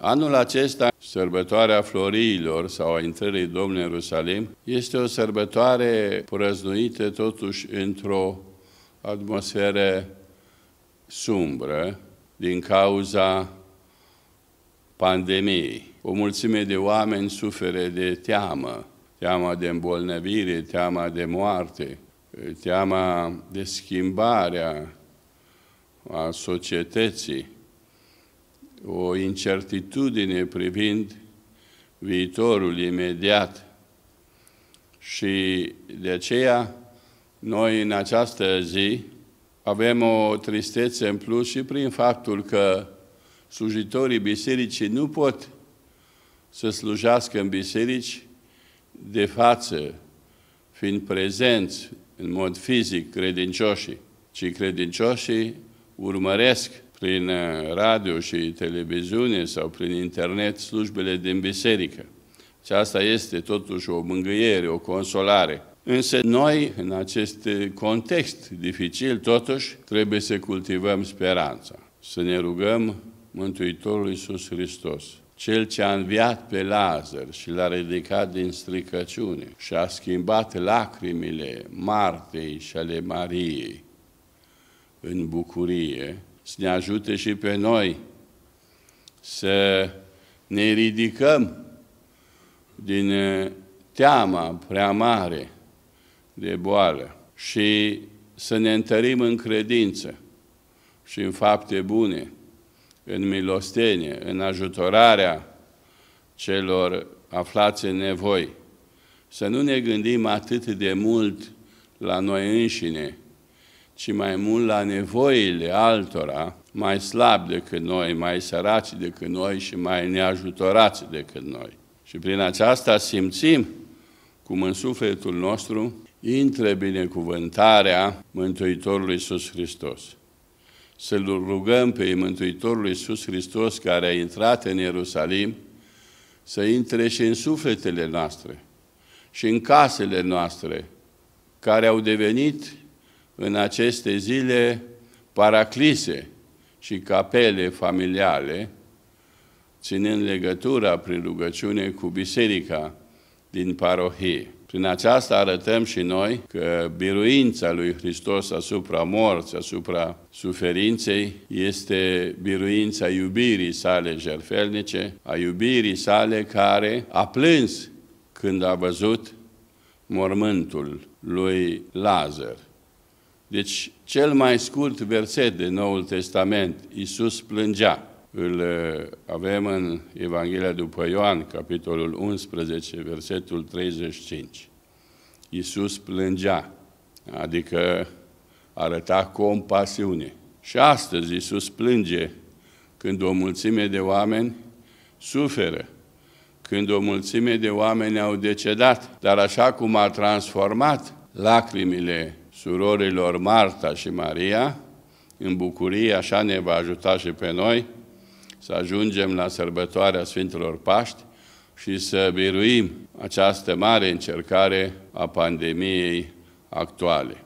Anul acesta, sărbătoarea Floriilor sau a intrării Domnului în Ierusalim, este o sărbătoare prăznuită totuși într-o atmosferă sumbră din cauza pandemiei. O mulțime de oameni sufere de teamă, teama de îmbolnăvire, teama de moarte, teama de schimbarea a societății o incertitudine privind viitorul imediat. Și de aceea noi în această zi avem o tristețe în plus și prin faptul că slujitorii bisericii nu pot să slujească în biserici de față, fiind prezenți în mod fizic credincioșii, ci credincioșii urmăresc prin uh, radio și televiziune sau prin internet slujbele din biserică. Și asta este totuși o mângâiere, o consolare. Însă noi, în acest context dificil, totuși, trebuie să cultivăm speranța, să ne rugăm Mântuitorul Iisus Hristos, Cel ce a înviat pe Lazar și l-a ridicat din stricăciune și a schimbat lacrimile Martei și ale Mariei în bucurie, să ne ajute și pe noi să ne ridicăm din eh, teama prea mare de boală și să ne întărim în credință și în fapte bune, în milostenie, în ajutorarea celor aflați în nevoi. Să nu ne gândim atât de mult la noi înșine, ci mai mult la nevoile altora, mai slabi decât noi, mai săraci decât noi și mai neajutorați decât noi. Și prin aceasta simțim cum în sufletul nostru intre binecuvântarea Mântuitorului Iisus Hristos. Să-L rugăm pe Mântuitorul Iisus Hristos care a intrat în Ierusalim să intre și în sufletele noastre și în casele noastre care au devenit în aceste zile paraclise și capele familiale, ținând legătura prin rugăciune cu biserica din parohie. Prin aceasta arătăm și noi că biruința lui Hristos asupra morții, asupra suferinței, este biruința iubirii sale jerfelnice, a iubirii sale care a plâns când a văzut mormântul lui Lazar. Deci, cel mai scurt verset din Noul Testament, Iisus plângea. Îl uh, avem în Evanghelia după Ioan, capitolul 11, versetul 35. Iisus plângea, adică arăta compasiune. Și astăzi Iisus plânge când o mulțime de oameni suferă, când o mulțime de oameni au decedat, dar așa cum a transformat lacrimile surorilor Marta și Maria, în bucurie, așa ne va ajuta și pe noi să ajungem la sărbătoarea Sfintelor Paști și să biruim această mare încercare a pandemiei actuale.